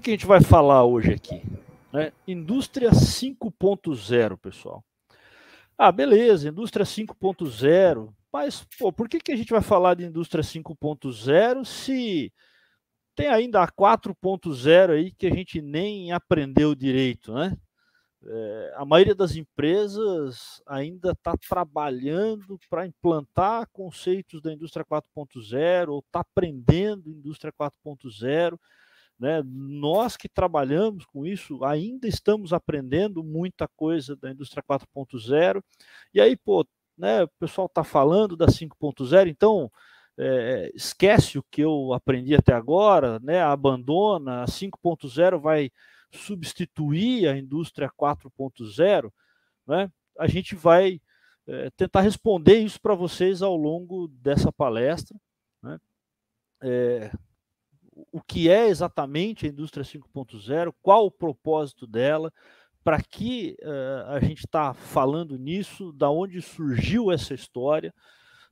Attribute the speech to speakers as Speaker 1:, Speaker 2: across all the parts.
Speaker 1: que, que a gente vai falar hoje aqui? Né? Indústria 5.0, pessoal. Ah, beleza, indústria 5.0, mas pô, por que, que a gente vai falar de indústria 5.0 se tem ainda a 4.0 aí que a gente nem aprendeu direito, né? É, a maioria das empresas ainda está trabalhando para implantar conceitos da indústria 4.0 ou está aprendendo indústria 4.0 né? Nós que trabalhamos com isso ainda estamos aprendendo muita coisa da indústria 4.0. E aí, pô, né, o pessoal está falando da 5.0, então é, esquece o que eu aprendi até agora, né, abandona, a 5.0 vai substituir a indústria 4.0. Né? A gente vai é, tentar responder isso para vocês ao longo dessa palestra. Né? É, o que é exatamente a indústria 5.0, qual o propósito dela, para que uh, a gente está falando nisso, da onde surgiu essa história,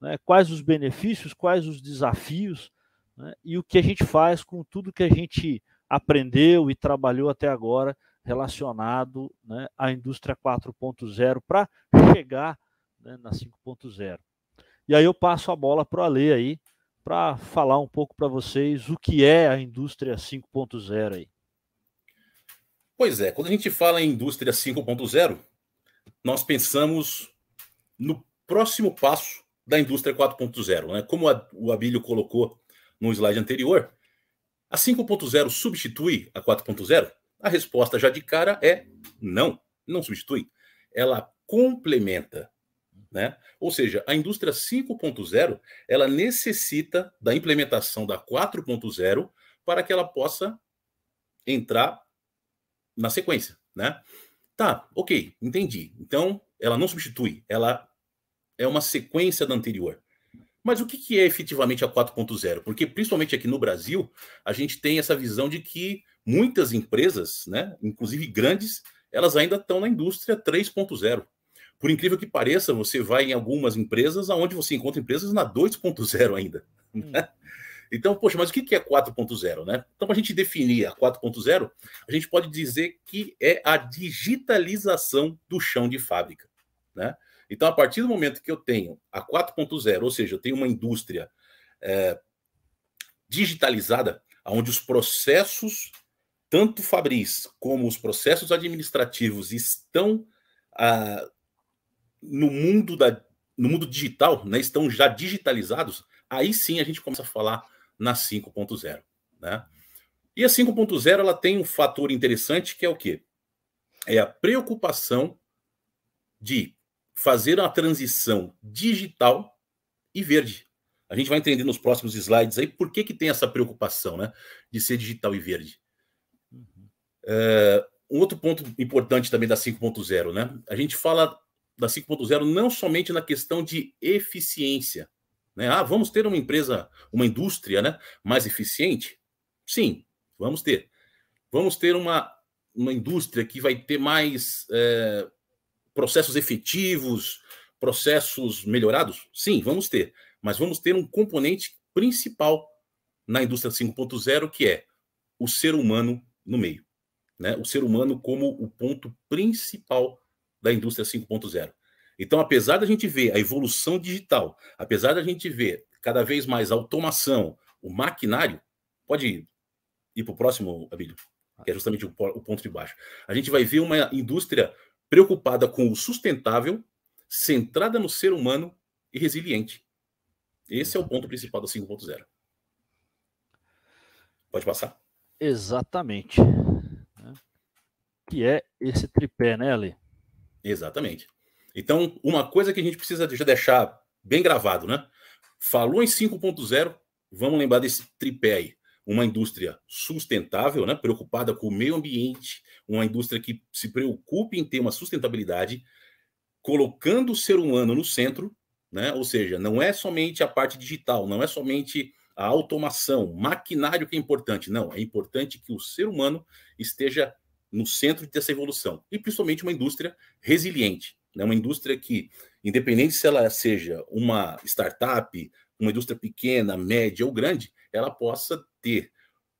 Speaker 1: né, quais os benefícios, quais os desafios né, e o que a gente faz com tudo que a gente aprendeu e trabalhou até agora relacionado né, à indústria 4.0 para chegar né, na 5.0. E aí eu passo a bola para o Ale aí, para falar um pouco para vocês o que é a indústria 5.0 aí.
Speaker 2: Pois é, quando a gente fala em indústria 5.0, nós pensamos no próximo passo da indústria 4.0, né? Como a, o Abílio colocou no slide anterior, a 5.0 substitui a 4.0? A resposta já de cara é não, não substitui. Ela complementa né? Ou seja, a indústria 5.0 ela necessita da implementação da 4.0 para que ela possa entrar na sequência. Né? Tá, ok, entendi. Então, ela não substitui, ela é uma sequência da anterior. Mas o que é efetivamente a 4.0? Porque, principalmente aqui no Brasil, a gente tem essa visão de que muitas empresas, né, inclusive grandes, elas ainda estão na indústria 3.0 por incrível que pareça, você vai em algumas empresas aonde você encontra empresas na 2.0 ainda. Hum. Né? Então, poxa, mas o que é 4.0, né? Então, para a gente definir a 4.0, a gente pode dizer que é a digitalização do chão de fábrica, né? Então, a partir do momento que eu tenho a 4.0, ou seja, eu tenho uma indústria é, digitalizada, onde os processos, tanto fabris como os processos administrativos, estão ah, no mundo, da, no mundo digital, né, estão já digitalizados, aí sim a gente começa a falar na 5.0. Né? E a 5.0 ela tem um fator interessante que é o quê? É a preocupação de fazer uma transição digital e verde. A gente vai entender nos próximos slides aí por que, que tem essa preocupação né, de ser digital e verde. Uhum. É, um outro ponto importante também da 5.0, né? A gente fala da 5.0 não somente na questão de eficiência. Né? Ah, vamos ter uma empresa, uma indústria né, mais eficiente? Sim, vamos ter. Vamos ter uma, uma indústria que vai ter mais é, processos efetivos, processos melhorados? Sim, vamos ter. Mas vamos ter um componente principal na indústria 5.0, que é o ser humano no meio. Né? O ser humano como o ponto principal da indústria 5.0. Então, apesar da gente ver a evolução digital, apesar da gente ver cada vez mais automação, o maquinário, pode ir, ir para o próximo, Abílio, que é justamente o, o ponto de baixo. A gente vai ver uma indústria preocupada com o sustentável, centrada no ser humano e resiliente. Esse é o ponto principal da 5.0.
Speaker 1: Pode passar? Exatamente. Né? Que é esse tripé, né, Ali? Exatamente. Então,
Speaker 2: uma coisa que a gente precisa já deixar bem gravado, né? Falou em 5.0, vamos lembrar desse tripé aí. Uma indústria sustentável, né? preocupada com o meio ambiente, uma indústria que se preocupe em ter uma sustentabilidade, colocando o ser humano no centro, né? ou seja, não é somente a parte digital, não é somente a automação, maquinário que é importante. Não, é importante que o ser humano esteja no centro dessa evolução, e principalmente uma indústria resiliente, né? uma indústria que, independente se ela seja uma startup, uma indústria pequena, média ou grande, ela possa ter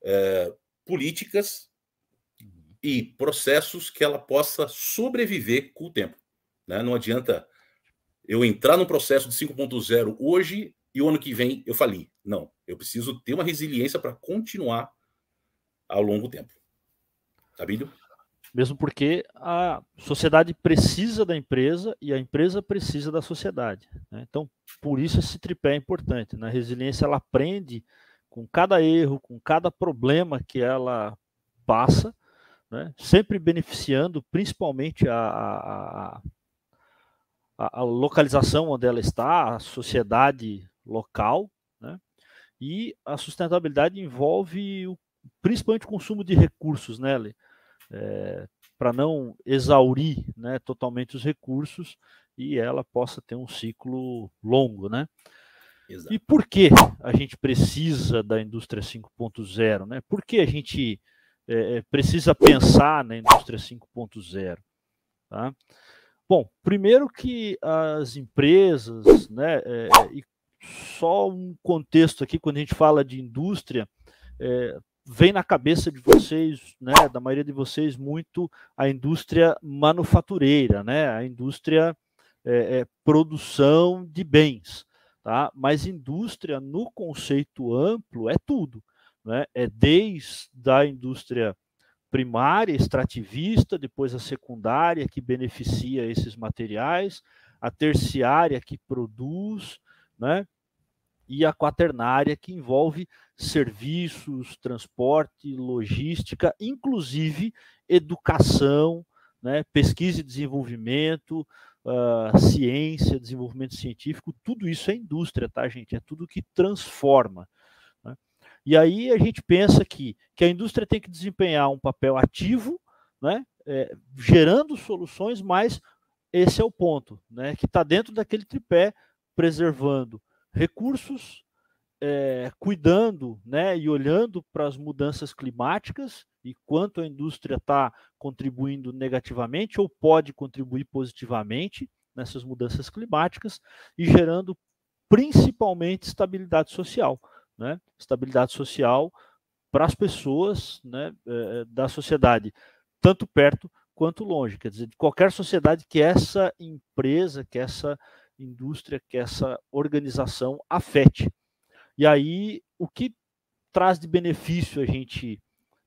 Speaker 2: é, políticas e processos que ela possa sobreviver com o tempo. Né? Não adianta eu entrar num processo de 5.0 hoje e o ano que vem eu falir. Não, eu preciso ter uma resiliência para continuar ao longo do tempo.
Speaker 1: Tá vendo Mesmo porque a sociedade precisa da empresa e a empresa precisa da sociedade. Né? Então, por isso esse tripé é importante. Na né? resiliência, ela aprende com cada erro, com cada problema que ela passa, né? sempre beneficiando principalmente a, a, a, a, localização onde ela está, a sociedade local. Né? E a sustentabilidade envolve o, principalmente o consumo de recursos, né, Lê? é, para não exaurir né, totalmente os recursos e ela possa ter um ciclo longo, né? Exato. E por que a gente precisa da indústria 5.0, né? Por que a gente é, precisa pensar na indústria 5.0? Tá? Bom, primeiro que as empresas, né, é, e só um contexto aqui, quando a gente fala de indústria, é, vem na cabeça de vocês, né, da maioria de vocês, muito a indústria manufatureira, né, a indústria é, é, produção de bens, tá? Mas indústria no conceito amplo é tudo, né? É desde a indústria primária, extrativista, depois a secundária que beneficia esses materiais, a terciária que produz, né? e a quaternária, que envolve serviços, transporte, logística, inclusive educação, né, pesquisa e desenvolvimento, uh, ciência, desenvolvimento científico, tudo isso é indústria, tá, gente? É tudo que transforma. Né? E aí a gente pensa que, que a indústria tem que desempenhar um papel ativo, né, é, gerando soluções, mas esse é o ponto, né, que está dentro daquele tripé, preservando recursos, é, cuidando né, e olhando para as mudanças climáticas e quanto a indústria está contribuindo negativamente ou pode contribuir positivamente nessas mudanças climáticas e gerando principalmente estabilidade social. Né? Estabilidade social para as pessoas né, é, da sociedade, tanto perto quanto longe. Quer dizer, de qualquer sociedade que essa empresa, que essa indústria, que essa organização afete. E aí, o que traz de benefício a gente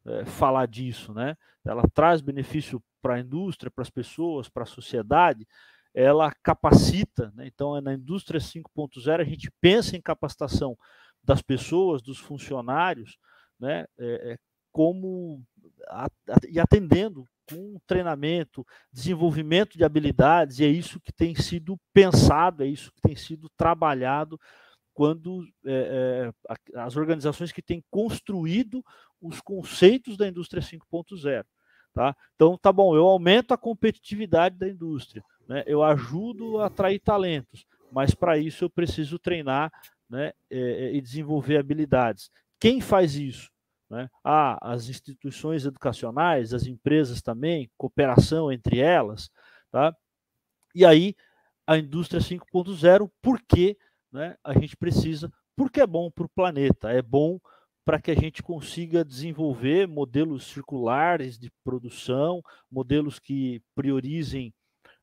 Speaker 1: é, falar disso, né? Ela traz benefício para a indústria, para as pessoas, para a sociedade, ela capacita, né? então é na indústria 5.0 a gente pensa em capacitação das pessoas, dos funcionários, né? É, é como a, a, e atendendo com treinamento, desenvolvimento de habilidades, e é isso que tem sido pensado, é isso que tem sido trabalhado quando é, é, as organizações que têm construído os conceitos da indústria 5.0. Tá? Então, tá bom, eu aumento a competitividade da indústria, né? eu ajudo a atrair talentos, mas para isso eu preciso treinar né, é, é, e desenvolver habilidades. Quem faz isso? Né? Ah, as instituições educacionais, as empresas também, cooperação entre elas. Tá? E aí, a indústria 5.0, porque né, a gente precisa, porque é bom para o planeta, é bom para que a gente consiga desenvolver modelos circulares de produção, modelos que priorizem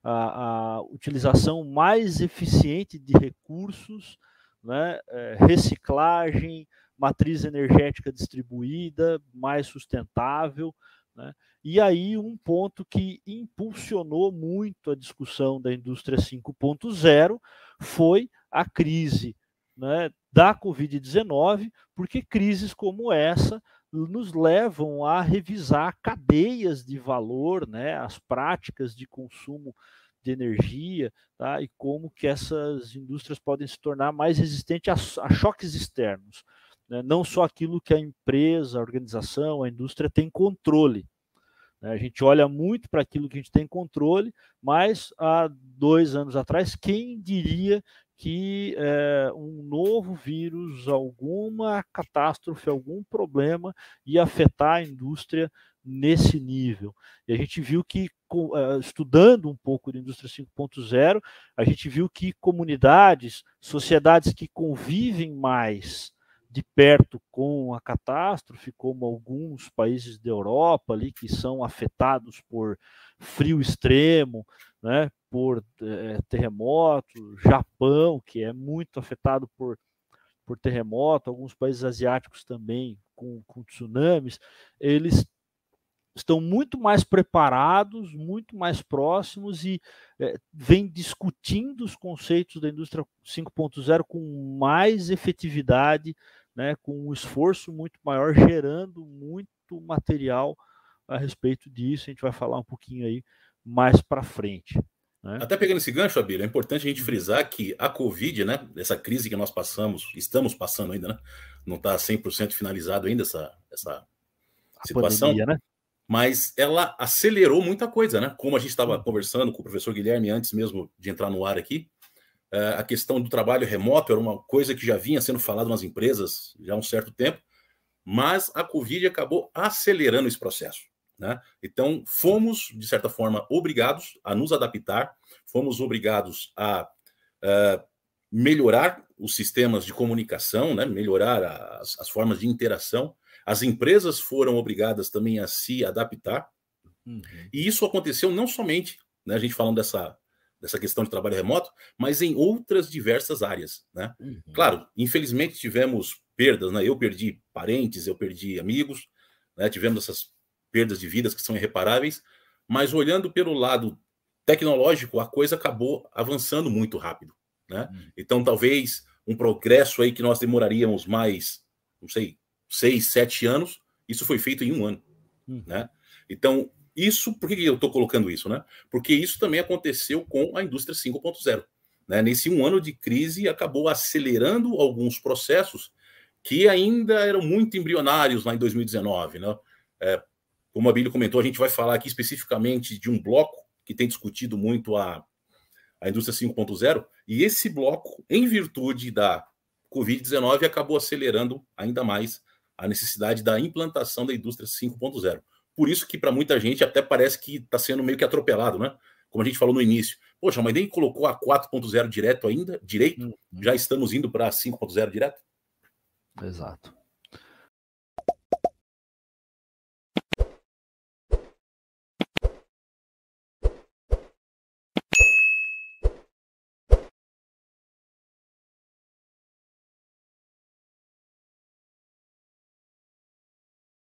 Speaker 1: a, a utilização mais eficiente de recursos, né, é, reciclagem, matriz energética distribuída, mais sustentável. Né? E aí, um ponto que impulsionou muito a discussão da indústria 5.0 foi a crise né, da Covid-19, porque crises como essa nos levam a revisar cadeias de valor, né, as práticas de consumo de energia, tá, e como que essas indústrias podem se tornar mais resistentes a, a choques externos né, não só aquilo que a empresa, a organização, a indústria tem controle. Né? A gente olha muito para aquilo que a gente tem controle, mas há dois anos atrás, quem diria que é, um novo vírus, alguma catástrofe, algum problema ia afetar a indústria nesse nível. E a gente viu que, eh, estudando um pouco de indústria 5.0, a gente viu que comunidades, sociedades que convivem mais, de perto com a catástrofe, como alguns países da Europa ali que são afetados por frio extremo, né, por é, terremoto, Japão que é muito afetado por por terremoto, alguns países asiáticos também com, com tsunamis, eles estão muito mais preparados, muito mais próximos e é, eh, vêm discutindo os conceitos da indústria 5.0 com mais efetividade né, com um esforço muito maior, gerando muito material a respeito disso. A gente vai falar um pouquinho aí mais para frente.
Speaker 2: Né. Até pegando esse gancho, Abílio, é importante a gente uhum. frisar que a Covid, né, essa crise que nós passamos, estamos passando ainda, né, não está 100% finalizado ainda essa, essa situação, pandemia, né? mas ela acelerou muita coisa, né? Como a gente estava conversando com o professor Guilherme antes mesmo de entrar no ar aqui, é, a questão do trabalho remoto era uma coisa que já vinha sendo falado nas empresas já há um certo tempo, mas a Covid acabou acelerando esse processo. Né? Então, fomos, de certa forma, obrigados a nos adaptar, fomos obrigados a, é, melhorar os sistemas de comunicação, né? melhorar as, as, formas de interação. As empresas foram obrigadas também a se adaptar. Uhum. E isso aconteceu não somente, né, a gente falando dessa dessa questão de trabalho remoto, mas em outras diversas áreas, né? Uhum. Claro, infelizmente tivemos perdas, né? Eu perdi parentes, eu perdi amigos, né? Tivemos essas perdas de vidas que são irreparáveis, mas olhando pelo lado tecnológico, a coisa acabou avançando muito rápido, né? Uhum. Então, talvez um progresso aí que nós demoraríamos mais, não sei, seis, sete anos, isso foi feito em um ano, uhum. né? Então, isso, por que eu estou colocando isso, né? Porque isso também aconteceu com a indústria 5.0. Né? Nesse um ano de crise, acabou acelerando alguns processos que ainda eram muito embrionários lá em 2019. Né? É, como a Bíblia comentou, a gente vai falar aqui especificamente de um bloco que tem discutido muito a, a indústria 5.0, e esse bloco, em virtude da Covid-19, acabou acelerando ainda mais a necessidade da implantação da indústria 5.0. Por isso que para muita gente até parece que está sendo meio que atropelado, né? Como a gente falou no início. Poxa, mas nem colocou a 4.0 direto ainda, direito? Uhum. Já estamos indo para 5.0 direto?
Speaker 1: Exato.